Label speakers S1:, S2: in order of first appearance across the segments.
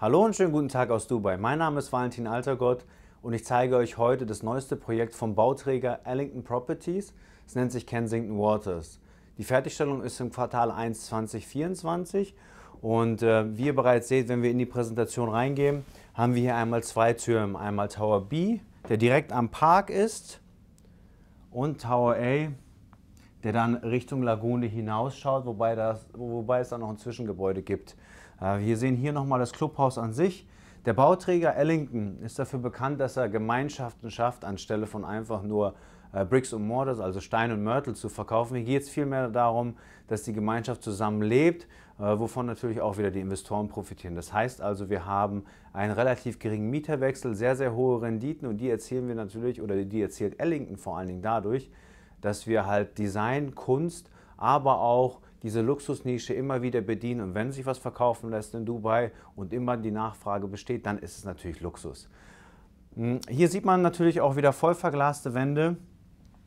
S1: Hallo und schönen guten Tag aus Dubai. Mein Name ist Valentin Altergott und ich zeige euch heute das neueste Projekt vom Bauträger Ellington Properties. Es nennt sich Kensington Waters. Die Fertigstellung ist im Quartal 1 2024 und äh, wie ihr bereits seht, wenn wir in die Präsentation reingehen, haben wir hier einmal zwei Türme. Einmal Tower B, der direkt am Park ist und Tower A, der dann Richtung Lagune hinausschaut, wobei, das, wobei es dann noch ein Zwischengebäude gibt. Wir sehen hier nochmal das Clubhaus an sich. Der Bauträger Ellington ist dafür bekannt, dass er Gemeinschaften schafft, anstelle von einfach nur äh, Bricks und Mortars, also Stein und Mörtel zu verkaufen. Hier geht es vielmehr darum, dass die Gemeinschaft zusammenlebt, äh, wovon natürlich auch wieder die Investoren profitieren. Das heißt also, wir haben einen relativ geringen Mieterwechsel, sehr, sehr hohe Renditen und die erzählen wir natürlich, oder die erzählt Ellington vor allen Dingen dadurch, dass wir halt Design, Kunst, aber auch diese Luxusnische immer wieder bedienen und wenn sich was verkaufen lässt in Dubai und immer die Nachfrage besteht, dann ist es natürlich Luxus. Hm, hier sieht man natürlich auch wieder voll verglaste Wände.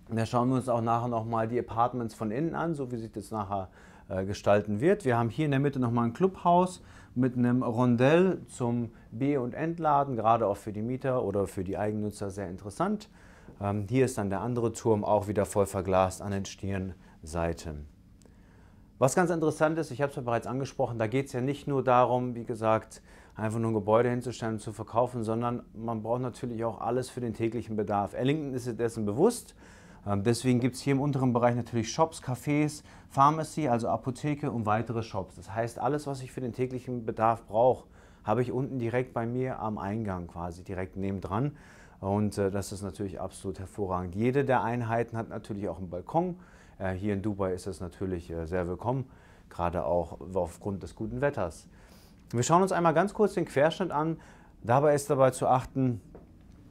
S1: Da schauen wir uns auch nachher nochmal die Apartments von innen an, so wie sich das nachher äh, gestalten wird. Wir haben hier in der Mitte nochmal ein Clubhaus mit einem Rondell zum B- und Entladen, gerade auch für die Mieter oder für die Eigennutzer sehr interessant. Ähm, hier ist dann der andere Turm auch wieder voll verglast an den Stirnseiten. Was ganz interessant ist, ich habe es ja bereits angesprochen, da geht es ja nicht nur darum, wie gesagt, einfach nur ein Gebäude hinzustellen und zu verkaufen, sondern man braucht natürlich auch alles für den täglichen Bedarf. Ellington ist sich dessen bewusst. Ähm, deswegen gibt es hier im unteren Bereich natürlich Shops, Cafés, Pharmacy, also Apotheke und weitere Shops. Das heißt, alles, was ich für den täglichen Bedarf brauche, habe ich unten direkt bei mir am Eingang quasi, direkt nebendran. Und äh, das ist natürlich absolut hervorragend. Jede der Einheiten hat natürlich auch einen Balkon. Äh, hier in Dubai ist es natürlich äh, sehr willkommen, gerade auch aufgrund des guten Wetters. Wir schauen uns einmal ganz kurz den Querschnitt an. Dabei ist dabei zu achten,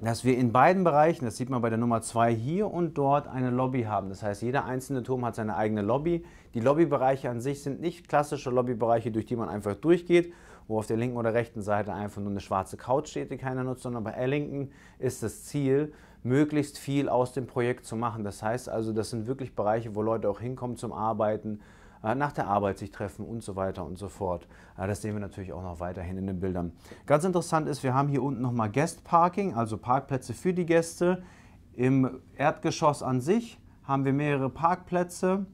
S1: dass wir in beiden Bereichen, das sieht man bei der Nummer 2 hier und dort, eine Lobby haben. Das heißt, jeder einzelne Turm hat seine eigene Lobby. Die Lobbybereiche an sich sind nicht klassische Lobbybereiche, durch die man einfach durchgeht, wo auf der linken oder rechten Seite einfach nur eine schwarze Couch steht, die keiner nutzt, sondern bei Ellington ist das Ziel, möglichst viel aus dem Projekt zu machen. Das heißt also, das sind wirklich Bereiche, wo Leute auch hinkommen zum Arbeiten, äh, nach der Arbeit sich treffen und so weiter und so fort. Äh, das sehen wir natürlich auch noch weiterhin in den Bildern. Ganz interessant ist, wir haben hier unten nochmal Guest Parking, also Parkplätze für die Gäste. Im Erdgeschoss an sich haben wir mehrere Parkplätze.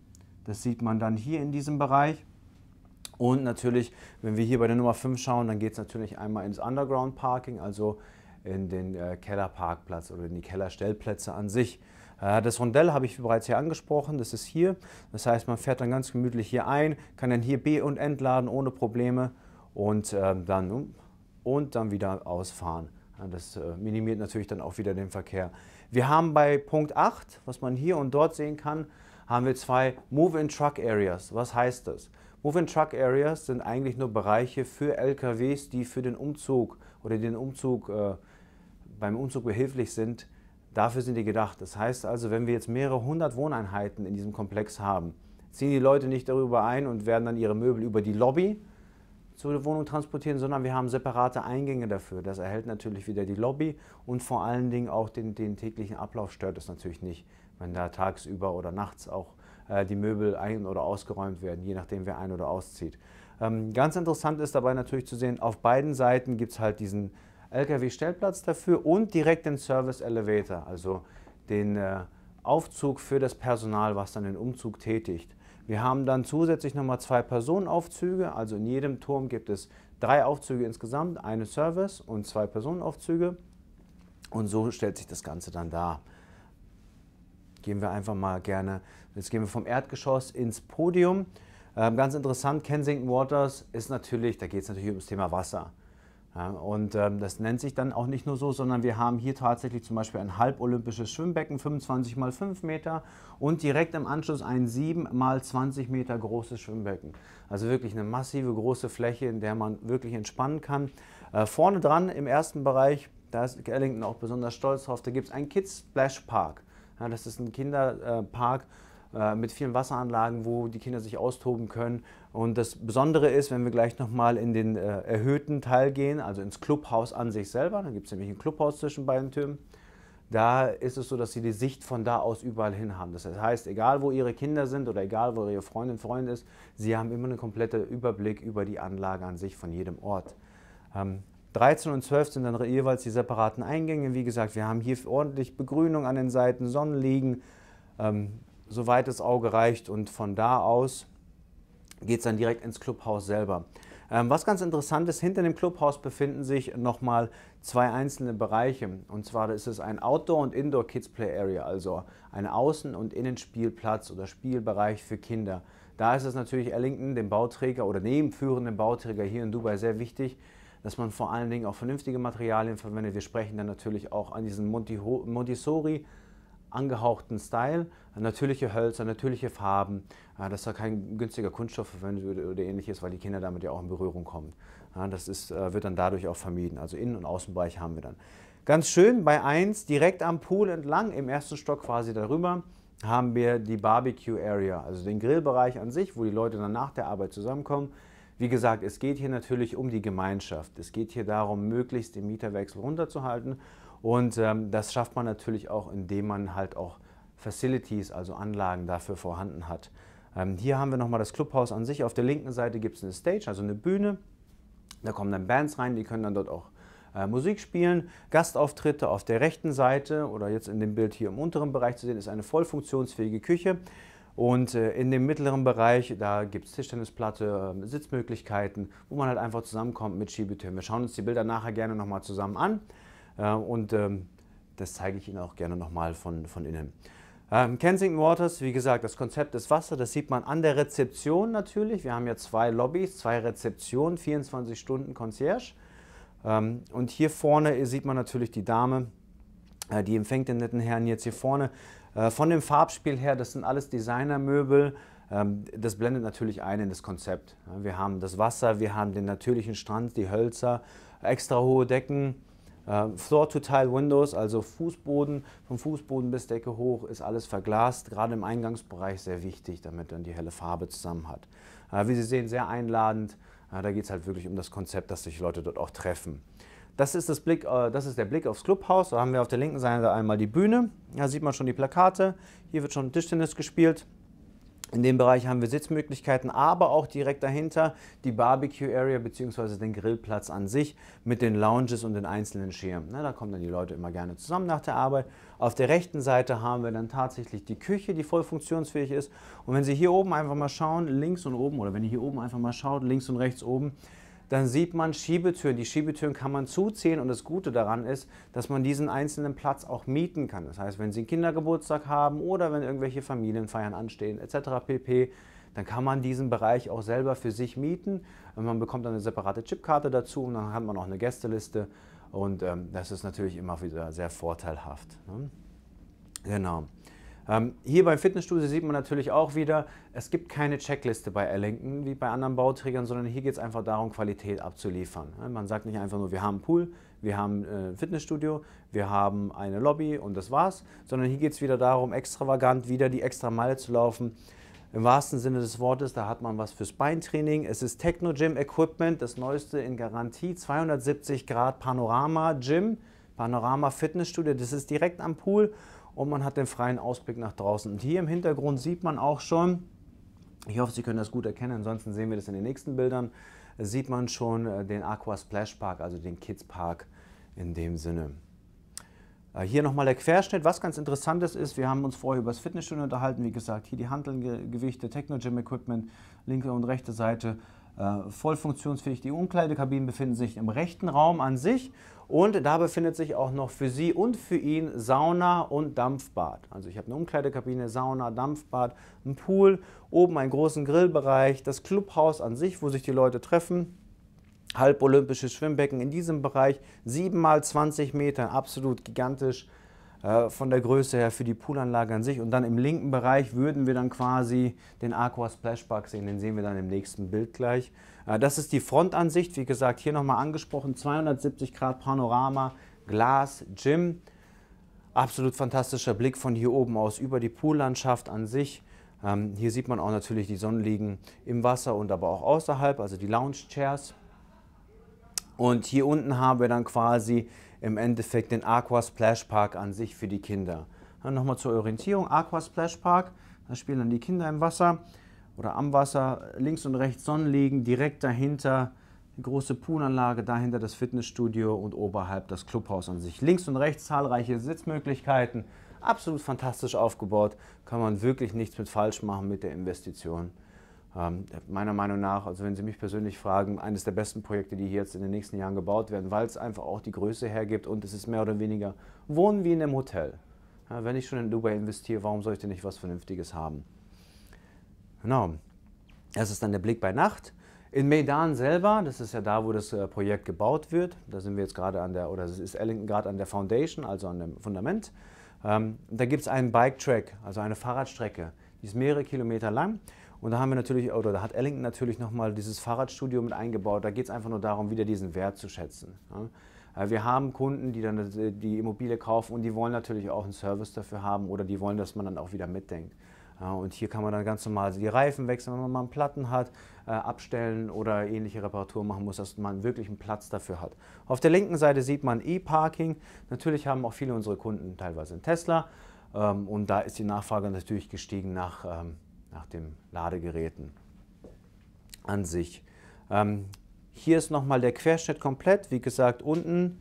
S1: Das sieht man dann hier in diesem Bereich. Und natürlich, wenn wir hier bei der Nummer 5 schauen, dann geht es natürlich einmal ins Underground Parking, also in den äh, Kellerparkplatz oder in die Kellerstellplätze an sich. Äh, das Rondell habe ich bereits hier angesprochen, das ist hier. Das heißt, man fährt dann ganz gemütlich hier ein, kann dann hier B- und entladen ohne Probleme und, äh, dann, und dann wieder ausfahren. Das äh, minimiert natürlich dann auch wieder den Verkehr. Wir haben bei Punkt 8, was man hier und dort sehen kann, haben wir zwei Move-in-Truck-Areas. Was heißt das? Move-in-Truck-Areas sind eigentlich nur Bereiche für LKWs, die für den Umzug oder den Umzug äh, beim Umzug behilflich sind, dafür sind die gedacht. Das heißt also, wenn wir jetzt mehrere hundert Wohneinheiten in diesem Komplex haben, ziehen die Leute nicht darüber ein und werden dann ihre Möbel über die Lobby zur Wohnung transportieren, sondern wir haben separate Eingänge dafür. Das erhält natürlich wieder die Lobby und vor allen Dingen auch den, den täglichen Ablauf stört es natürlich nicht, wenn da tagsüber oder nachts auch äh, die Möbel ein- oder ausgeräumt werden, je nachdem wer ein- oder auszieht. Ähm, ganz interessant ist dabei natürlich zu sehen, auf beiden Seiten gibt es halt diesen LKW-Stellplatz dafür und direkt den Service Elevator, also den äh, Aufzug für das Personal, was dann den Umzug tätigt. Wir haben dann zusätzlich nochmal zwei Personenaufzüge, also in jedem Turm gibt es drei Aufzüge insgesamt, eine Service und zwei Personenaufzüge und so stellt sich das Ganze dann dar. Gehen wir einfach mal gerne, jetzt gehen wir vom Erdgeschoss ins Podium. Ähm, ganz interessant, Kensington Waters ist natürlich, da geht es natürlich ums Thema Wasser. Ja, und ähm, das nennt sich dann auch nicht nur so, sondern wir haben hier tatsächlich zum Beispiel ein halbolympisches Schwimmbecken, 25 mal 5 Meter und direkt im Anschluss ein 7 mal 20 Meter großes Schwimmbecken. Also wirklich eine massive große Fläche, in der man wirklich entspannen kann. Äh, vorne dran im ersten Bereich, da ist Ellington auch besonders stolz drauf, da gibt es einen Kids Splash Park. Ja, das ist ein Kinderpark, äh, äh, mit vielen Wasseranlagen, wo die Kinder sich austoben können. Und das Besondere ist, wenn wir gleich nochmal in den äh, erhöhten Teil gehen, also ins Clubhaus an sich selber, da gibt es nämlich ein Clubhaus zwischen beiden Türmen, da ist es so, dass sie die Sicht von da aus überall hin haben. Das heißt, egal wo ihre Kinder sind oder egal wo ihre Freundin, Freund ist, sie haben immer einen kompletten Überblick über die Anlage an sich von jedem Ort. Ähm, 13 und 12 sind dann jeweils die separaten Eingänge. Wie gesagt, wir haben hier ordentlich Begrünung an den Seiten, Sonnenliegen. Ähm, soweit das Auge reicht. Und von da aus geht es dann direkt ins Clubhaus selber. Ähm, was ganz interessant ist, hinter dem Clubhaus befinden sich nochmal zwei einzelne Bereiche. Und zwar ist es ein Outdoor- und Indoor-Kids-Play-Area, also ein Außen- und Innenspielplatz oder Spielbereich für Kinder. Da ist es natürlich Ellington, dem Bauträger oder nebenführenden Bauträger hier in Dubai, sehr wichtig, dass man vor allen Dingen auch vernünftige Materialien verwendet. Wir sprechen dann natürlich auch an diesen Montessori- angehauchten Style, natürliche Hölzer, natürliche Farben, dass da kein günstiger Kunststoff verwendet wird oder ähnliches, weil die Kinder damit ja auch in Berührung kommen. Das ist, äh, wird dann dadurch auch vermieden. Also Innen- und Außenbereich haben wir dann. Ganz schön bei 1 direkt am Pool entlang, im ersten Stock quasi darüber, haben wir die Barbecue Area, also den Grillbereich an sich, wo die Leute dann nach der Arbeit zusammenkommen, wie gesagt, es geht hier natürlich um die Gemeinschaft. Es geht hier darum, möglichst den Mieterwechsel runterzuhalten. Und ähm, das schafft man natürlich auch, indem man halt auch Facilities, also Anlagen dafür vorhanden hat. Ähm, hier haben wir nochmal das Clubhaus an sich. Auf der linken Seite gibt es eine Stage, also eine Bühne. Da kommen dann Bands rein, die können dann dort auch äh, Musik spielen. Gastauftritte auf der rechten Seite oder jetzt in dem Bild hier im unteren Bereich zu sehen, ist eine voll funktionsfähige Küche. Und äh, in dem mittleren Bereich, da gibt es Tischtennisplatte, ähm, Sitzmöglichkeiten, wo man halt einfach zusammenkommt mit Schiebetüren. Wir schauen uns die Bilder nachher gerne nochmal zusammen an ähm, und ähm, das zeige ich Ihnen auch gerne nochmal von, von innen. Kensington Waters, wie gesagt, das Konzept ist Wasser, das sieht man an der Rezeption natürlich. Wir haben ja zwei Lobbys, zwei Rezeptionen, 24 Stunden Concierge. und hier vorne sieht man natürlich die Dame, äh, die empfängt den netten Herrn jetzt hier vorne. Äh, von dem Farbspiel her, das sind alles Designermöbel. Ähm, das blendet natürlich ein in das Konzept. Wir haben das Wasser, wir haben den natürlichen Strand, die Hölzer, extra hohe Decken, äh, Floor-to-Tile-Windows, also Fußboden, vom Fußboden bis Decke hoch ist alles verglast, gerade im Eingangsbereich sehr wichtig, damit dann die helle Farbe zusammen hat. Äh, wie Sie sehen, sehr einladend. Da geht es halt wirklich um das Konzept, dass sich Leute dort auch treffen. Das ist, das, Blick, äh, das ist der Blick aufs Clubhaus. Da haben wir auf der linken Seite einmal die Bühne. Da sieht man schon die Plakate. Hier wird schon Tischtennis gespielt. In dem Bereich haben wir Sitzmöglichkeiten, aber auch direkt dahinter die Barbecue-Area bzw. den Grillplatz an sich mit den Lounges und den einzelnen Schirmen. da kommen dann die Leute immer gerne zusammen nach der Arbeit. Auf der rechten Seite haben wir dann tatsächlich die Küche, die voll funktionsfähig ist. Und wenn Sie hier oben einfach mal schauen, links und oben, oder wenn ihr hier oben einfach mal schaut, links und rechts oben, dann sieht man Schiebetüren. Die Schiebetüren kann man zuziehen und das Gute daran ist, dass man diesen einzelnen Platz auch mieten kann. Das heißt, wenn Sie einen Kindergeburtstag haben oder wenn irgendwelche Familienfeiern anstehen etc. pp., dann kann man diesen Bereich auch selber für sich mieten. Und man bekommt dann eine separate Chipkarte dazu und dann hat man auch eine Gästeliste und ähm, das ist natürlich immer wieder sehr vorteilhaft. Ne? Genau. Ähm, hier beim Fitnessstudio sieht man natürlich auch wieder, es gibt keine Checkliste bei Erlenken wie bei anderen Bauträgern, sondern hier geht es einfach darum, Qualität abzuliefern. Man sagt nicht einfach nur, wir haben einen Pool, wir haben äh, ein Fitnessstudio, wir haben eine Lobby und das war's, sondern hier geht es wieder darum, extravagant wieder die extra Meile zu laufen. Im wahrsten Sinne des Wortes, da hat man was fürs Beintraining. Es ist Techno Gym Equipment, das neueste in Garantie, 270 Grad Panorama Gym, Panorama Fitnessstudio, das ist direkt am Pool und man hat den freien Ausblick nach draußen. Und hier im Hintergrund sieht man auch schon, ich hoffe, Sie können das gut erkennen, ansonsten sehen wir das in den nächsten Bildern, sieht man schon äh, den Aqua Splash Park, also den Kids Park in dem Sinne. Äh, hier nochmal der Querschnitt. Was ganz interessant ist, wir haben uns vorher über das Fitnessstudio unterhalten. Wie gesagt, hier die Handelgewichte, Techno-Gym-Equipment, linke und rechte Seite. Äh, voll funktionsfähig. Die Umkleidekabinen befinden sich im rechten Raum an sich und da befindet sich auch noch für Sie und für ihn Sauna und Dampfbad. Also ich habe eine Umkleidekabine, Sauna, Dampfbad, einen Pool, oben einen großen Grillbereich, das Clubhaus an sich, wo sich die Leute treffen. Halb olympisches Schwimmbecken in diesem Bereich, 7 x 20 Meter, absolut gigantisch. Äh, von der Größe her für die Poolanlage an sich. Und dann im linken Bereich würden wir dann quasi den Aqua Splashbug sehen. Den sehen wir dann im nächsten Bild gleich. Äh, das ist die Frontansicht. Wie gesagt, hier nochmal angesprochen. 270 Grad Panorama, Glas, Gym. Absolut fantastischer Blick von hier oben aus über die Poollandschaft an sich. Ähm, hier sieht man auch natürlich die Sonnenliegen im Wasser und aber auch außerhalb, also die Lounge Chairs. Und hier unten haben wir dann quasi im Endeffekt den Aqua Splash Park an sich für die Kinder. Dann nochmal zur Orientierung, Aqua Splash Park, da spielen dann die Kinder im Wasser oder am Wasser, links und rechts Sonnenliegen, direkt dahinter die große Poolanlage, dahinter das Fitnessstudio und oberhalb das Clubhaus an sich. Links und rechts zahlreiche Sitzmöglichkeiten, absolut fantastisch aufgebaut, kann man wirklich nichts mit falsch machen mit der Investition. Ähm, meiner Meinung nach, also wenn Sie mich persönlich fragen, eines der besten Projekte, die hier jetzt in den nächsten Jahren gebaut werden, weil es einfach auch die Größe hergibt und es ist mehr oder weniger Wohnen wie in einem Hotel. Ja, wenn ich schon in Dubai investiere, warum soll ich denn nicht was Vernünftiges haben? Genau. Das ist dann der Blick bei Nacht. In Medan selber, das ist ja da, wo das äh, Projekt gebaut wird, da sind wir jetzt gerade an der, oder es ist Ellington gerade an der Foundation, also an dem Fundament. Ähm, da gibt es einen Bike-Track, also eine Fahrradstrecke, die ist mehrere Kilometer lang. Und da haben wir natürlich, oder da hat Ellington natürlich nochmal dieses Fahrradstudio mit eingebaut. Da geht es einfach nur darum, wieder diesen Wert zu schätzen. Äh, wir haben Kunden, die dann äh, die Immobilie kaufen und die wollen natürlich auch einen Service dafür haben oder die wollen, dass man dann auch wieder mitdenkt. und hier kann man dann ganz normal die Reifen wechseln, wenn man mal einen Platten hat, äh, abstellen oder ähnliche Reparaturen machen muss, dass man wirklich einen Platz dafür hat. Auf der linken Seite sieht man E-Parking. Natürlich haben auch viele unserer Kunden teilweise einen Tesla ähm, und da ist die Nachfrage natürlich gestiegen nach ähm, nach den Ladegeräten an sich. Ähm, hier ist nochmal der Querschnitt komplett. Wie gesagt, unten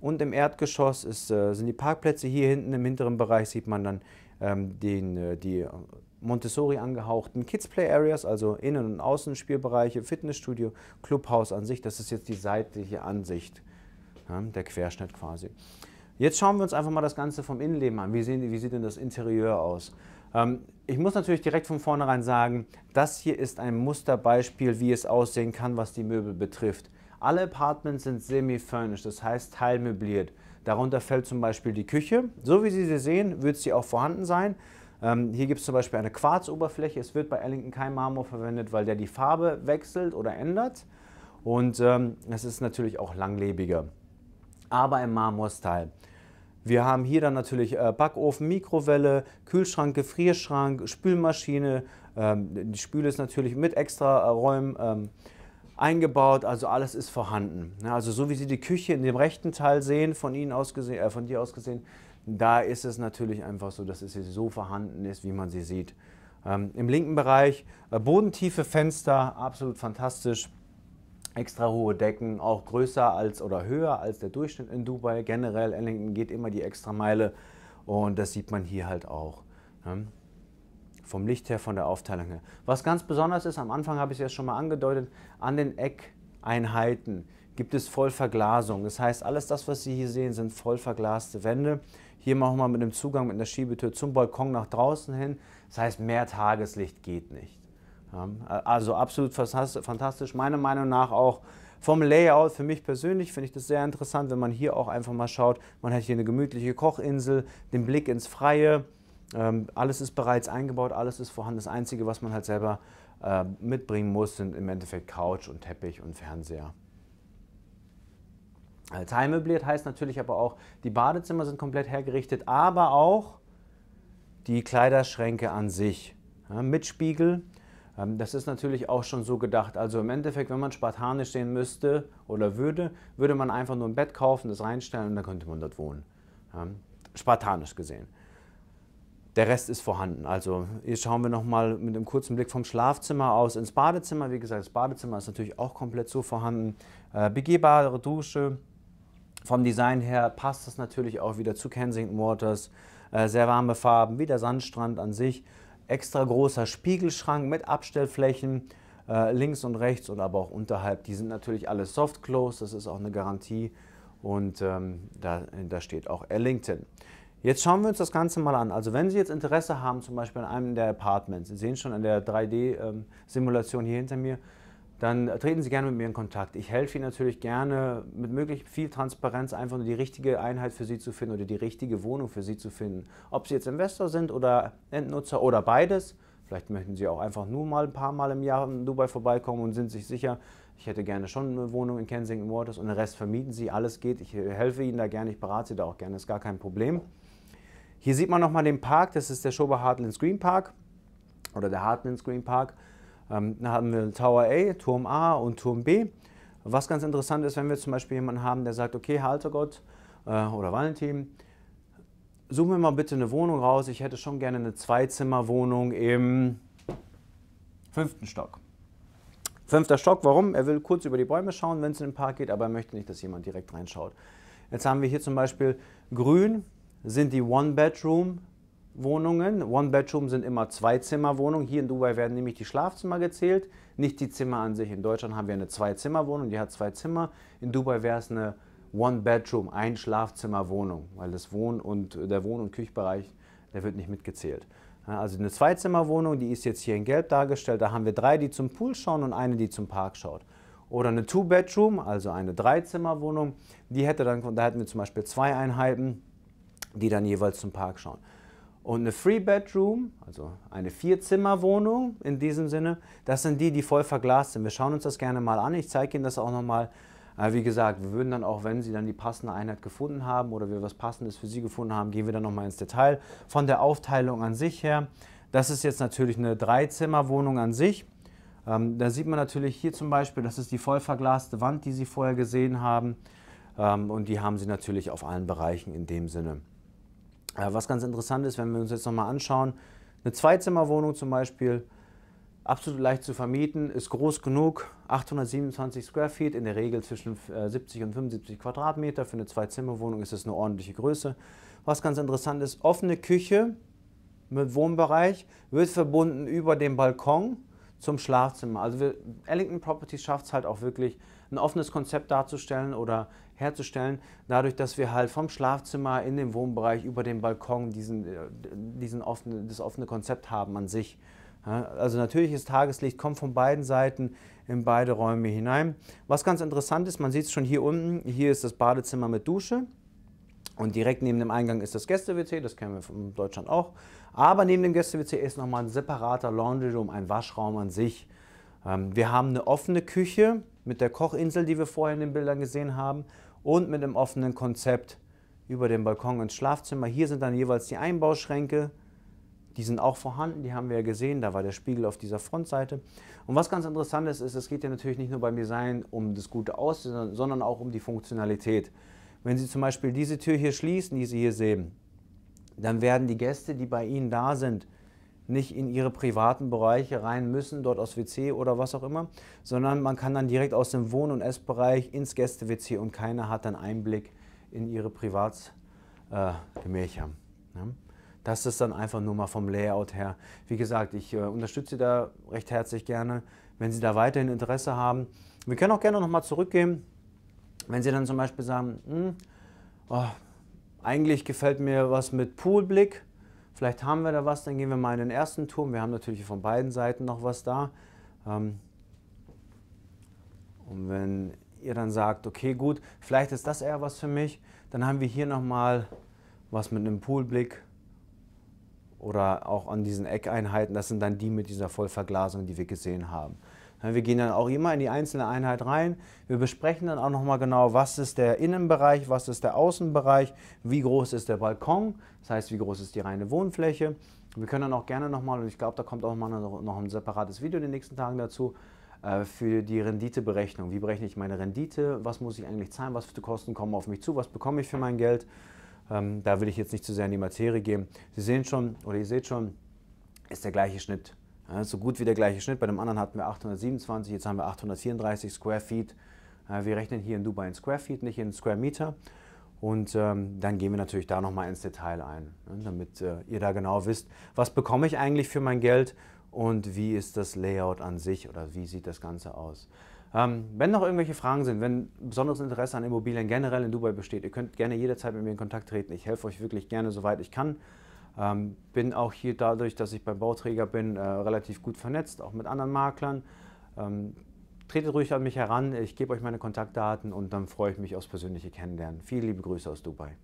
S1: und im Erdgeschoss ist, äh, sind die Parkplätze. Hier hinten im hinteren Bereich sieht man dann ähm, den, äh, die Montessori angehauchten Kids Play Areas, also Innen- und Außenspielbereiche, Fitnessstudio, Clubhaus an sich. Das ist jetzt die seitliche Ansicht, ja, der Querschnitt quasi. Jetzt schauen wir uns einfach mal das Ganze vom Innenleben an. Wie, sehen, wie sieht denn das Interieur aus? Ähm, ich muss natürlich direkt von vornherein sagen, das hier ist ein Musterbeispiel, wie es aussehen kann, was die Möbel betrifft. Alle Apartments sind semi-furnished, das heißt teilmöbliert. Darunter fällt zum Beispiel die Küche. So wie Sie sie sehen, wird sie auch vorhanden sein. Ähm, hier gibt es zum Beispiel eine Quarzoberfläche. Es wird bei Ellington kein Marmor verwendet, weil der die Farbe wechselt oder ändert. Und ähm, es ist natürlich auch langlebiger. Aber im Marmor-Style. Wir haben hier dann natürlich äh, Backofen, Mikrowelle, Kühlschrank, Gefrierschrank, Spülmaschine. Ähm, die Spüle ist natürlich mit extra äh, Räumen ähm, eingebaut, also alles ist vorhanden. Also so wie Sie die Küche in dem rechten Teil sehen, von Ihnen aus gesehen, äh, von dir aus gesehen, da ist es natürlich einfach so, dass es so vorhanden ist, wie man sie sieht. Ähm, Im linken Bereich äh, bodentiefe Fenster, absolut fantastisch extra hohe Decken, auch größer als oder höher als der Durchschnitt in Dubai. Generell Ellington geht immer die extra Meile und das sieht man hier halt auch. Ne? Vom Licht her, von der Aufteilung her. Was ganz besonders ist, am Anfang habe ich es ja schon mal angedeutet, an den Eckeinheiten gibt es Vollverglasung. Das heißt, alles das, was Sie hier sehen, sind vollverglaste Wände. Hier machen wir mit dem Zugang mit einer Schiebetür zum Balkon nach draußen hin. Das heißt, mehr Tageslicht geht nicht also absolut fantastisch. Meiner Meinung nach auch vom Layout für mich persönlich finde ich das sehr interessant, wenn man hier auch einfach mal schaut. Man hat hier eine gemütliche Kochinsel, den Blick ins Freie. Ähm, alles ist bereits eingebaut, alles ist vorhanden. Das Einzige, was man halt selber ähm, mitbringen muss, sind im Endeffekt Couch und Teppich und Fernseher. Teilmöbliert heißt natürlich aber auch, die Badezimmer sind komplett hergerichtet, aber auch die Kleiderschränke an sich. mit Spiegel, ähm, das ist natürlich auch schon so gedacht. Also im Endeffekt, wenn man spartanisch sehen müsste oder würde, würde man einfach nur ein Bett kaufen, das reinstellen und dann könnte man dort wohnen. Ähm, spartanisch gesehen. Der Rest ist vorhanden. Also hier schauen wir nochmal mit einem kurzen Blick vom Schlafzimmer aus ins Badezimmer. Wie gesagt, das Badezimmer ist natürlich auch komplett so vorhanden. Äh, begehbare Dusche. Vom Design her passt das natürlich auch wieder zu Kensington Waters. Äh, sehr warme Farben, wie der Sandstrand an sich extra großer Spiegelschrank mit Abstellflächen äh, links und rechts und aber auch unterhalb. Die sind natürlich alle soft close, das ist auch eine Garantie und ähm, da, da steht auch Ellington. Jetzt schauen wir uns das Ganze mal an. Also wenn Sie jetzt Interesse haben, zum Beispiel an einem der Apartments, Sie sehen schon in der 3D-Simulation ähm, hier hinter mir, dann treten Sie gerne mit mir in Kontakt. Ich helfe Ihnen natürlich gerne mit möglichst viel Transparenz einfach nur die richtige Einheit für Sie zu finden oder die richtige Wohnung für Sie zu finden. Ob Sie jetzt Investor sind oder Endnutzer oder beides, vielleicht möchten Sie auch einfach nur mal ein paar Mal im Jahr in Dubai vorbeikommen und sind sich sicher, ich hätte gerne schon eine Wohnung in Kensington Waters und den Rest vermieten Sie, alles geht. Ich helfe Ihnen da gerne, ich berate Sie da auch gerne, ist gar kein Problem. Hier sieht man nochmal den Park, das ist der Schober Hartlands Green Park oder der Hartlands Green Park. Ähm, dann haben wir Tower A, Turm A und Turm B. Was ganz interessant ist, wenn wir zum Beispiel jemanden haben, der sagt, okay, Haltergott äh, oder Valentin, suchen wir mal bitte eine Wohnung raus. Ich hätte schon gerne eine Zweizimmerwohnung im fünften Stock. Fünfter Stock, warum? Er will kurz über die Bäume schauen, wenn es in den Park geht, aber er möchte nicht, dass jemand direkt reinschaut. Jetzt haben wir hier zum Beispiel grün, sind die One-Bedroom wohnungen Wohnungen. One-Bedroom sind immer Zwei-Zimmer-Wohnungen. Hier in Dubai werden nämlich die Schlafzimmer gezählt, nicht die Zimmer an sich. In Deutschland haben wir eine Zwei-Zimmer-Wohnung, die hat zwei Zimmer. In Dubai wäre es eine One-Bedroom, ein Schlafzimmer-Wohnung, weil das Wohn- und der Wohn- und Küchbereich, der wird nicht mitgezählt. Also eine Zwei-Zimmer-Wohnung, die ist jetzt hier in Gelb dargestellt. Da haben wir drei, die zum Pool schauen und eine, die zum Park schaut. Oder eine Two-Bedroom, also eine Dreizimmerwohnung. Die hätte dann, da hätten wir zum Beispiel zwei Einheiten, die dann jeweils zum Park schauen. Und eine Three-Bedroom, also eine Vier-Zimmer-Wohnung in diesem Sinne, das sind die, die voll verglast sind. Wir schauen uns das gerne mal an. Ich zeige Ihnen das auch nochmal. Äh, wie gesagt, wir würden dann auch, wenn Sie dann die passende Einheit gefunden haben oder wir was Passendes für Sie gefunden haben, gehen wir dann nochmal ins Detail. Von der Aufteilung an sich her, das ist jetzt natürlich eine Dreizimmerwohnung an sich. Ähm, da sieht man natürlich hier zum Beispiel, das ist die voll verglaste Wand, die Sie vorher gesehen haben. Ähm, und die haben Sie natürlich auf allen Bereichen in dem Sinne was ganz interessant ist, wenn wir uns jetzt nochmal anschauen, eine Zweizimmerwohnung zum Beispiel, absolut leicht zu vermieten, ist groß genug, 827 Square Feet, in der Regel zwischen 70 äh, und 75 Quadratmeter. Für eine Zweizimmerwohnung ist das eine ordentliche Größe. Was ganz interessant ist, offene Küche mit Wohnbereich wird verbunden über den Balkon zum Schlafzimmer. Also Ellington Properties schafft es halt auch wirklich, ein offenes Konzept darzustellen oder herzustellen, dadurch, dass wir halt vom Schlafzimmer in den Wohnbereich über den Balkon diesen, äh, diesen offene, das offene Konzept haben an sich. Also natürliches Tageslicht kommt von beiden Seiten in beide Räume hinein. Was ganz interessant ist, man sieht es schon hier unten, hier ist das Badezimmer mit Dusche. Und direkt neben dem Eingang ist das Gäste-WC, das kennen wir von Deutschland auch. Aber neben dem Gäste-WC ist nochmal ein separater Laundry Room, ein Waschraum an sich. Ähm, wir haben eine offene Küche, mit der Kochinsel, die wir vorher in den Bildern gesehen haben, und mit dem offenen Konzept über den Balkon ins Schlafzimmer. Hier sind dann jeweils die Einbauschränke. Die sind auch vorhanden, die haben wir ja gesehen, da war der Spiegel auf dieser Frontseite. Und was ganz interessant ist, ist, es geht ja natürlich nicht nur beim Design um das gute Aussehen, sondern auch um die Funktionalität. Wenn Sie zum Beispiel diese Tür hier schließen, die Sie hier sehen, dann werden die Gäste, die bei Ihnen da sind, nicht in ihre privaten Bereiche rein müssen, dort aus WC oder was auch immer, sondern man kann dann direkt aus dem Wohn- und Essbereich ins Gäste-WC und keiner hat dann Einblick in ihre Privatsgemächer. Äh, ne? Das ist dann einfach nur mal vom Layout her. Wie gesagt, ich äh, unterstütze Sie da recht herzlich gerne, wenn Sie da weiterhin Interesse haben. Wir können auch gerne nochmal zurückgehen, wenn Sie dann zum Beispiel sagen, hm, oh, eigentlich gefällt mir was mit Poolblick, vielleicht haben wir da was, dann gehen wir mal in den ersten Turm. Wir haben natürlich von beiden Seiten noch was da. Ähm, und wenn ihr dann sagt, okay, gut, vielleicht ist das eher was für mich, dann haben wir hier nochmal was mit einem Poolblick oder auch an diesen Eckeinheiten. Das sind dann die mit dieser Vollverglasung, die wir gesehen haben. Wir gehen dann auch immer in die einzelne Einheit rein. Wir besprechen dann auch nochmal genau, was ist der Innenbereich, was ist der Außenbereich, wie groß ist der Balkon, das heißt, wie groß ist die reine Wohnfläche. Wir können dann auch gerne nochmal, und ich glaube, da kommt auch mal noch, ein separates Video in den nächsten Tagen dazu, äh, für die Renditeberechnung. Wie berechne ich meine Rendite? Was muss ich eigentlich zahlen? Was für Kosten kommen auf mich zu? Was bekomme ich für mein Geld? Ähm, da will ich jetzt nicht zu sehr in die Materie gehen. Sie sehen schon, oder ihr seht schon, ist der gleiche Schnitt ja, so gut wie der gleiche Schnitt. Bei dem anderen hatten wir 827, jetzt haben wir 834 Square Feet. Ja, wir rechnen hier in Dubai in Square Feet, nicht in Square Meter. Und ähm, dann gehen wir natürlich da nochmal ins Detail ein, ne, damit äh, ihr da genau wisst, was bekomme ich eigentlich für mein Geld und wie ist das Layout an sich oder wie sieht das Ganze aus. Ähm, wenn noch irgendwelche Fragen sind, wenn besonderes Interesse an Immobilien generell in Dubai besteht, ihr könnt gerne jederzeit mit mir in Kontakt treten. Ich helfe euch wirklich gerne, soweit ich kann. Ähm, bin auch hier dadurch, dass ich beim Bauträger bin, äh, relativ gut vernetzt, auch mit anderen Maklern. Ähm, tretet ruhig an mich heran, ich gebe euch meine Kontaktdaten und dann freue ich mich aufs persönliche Kennenlernen. Viele liebe Grüße aus Dubai.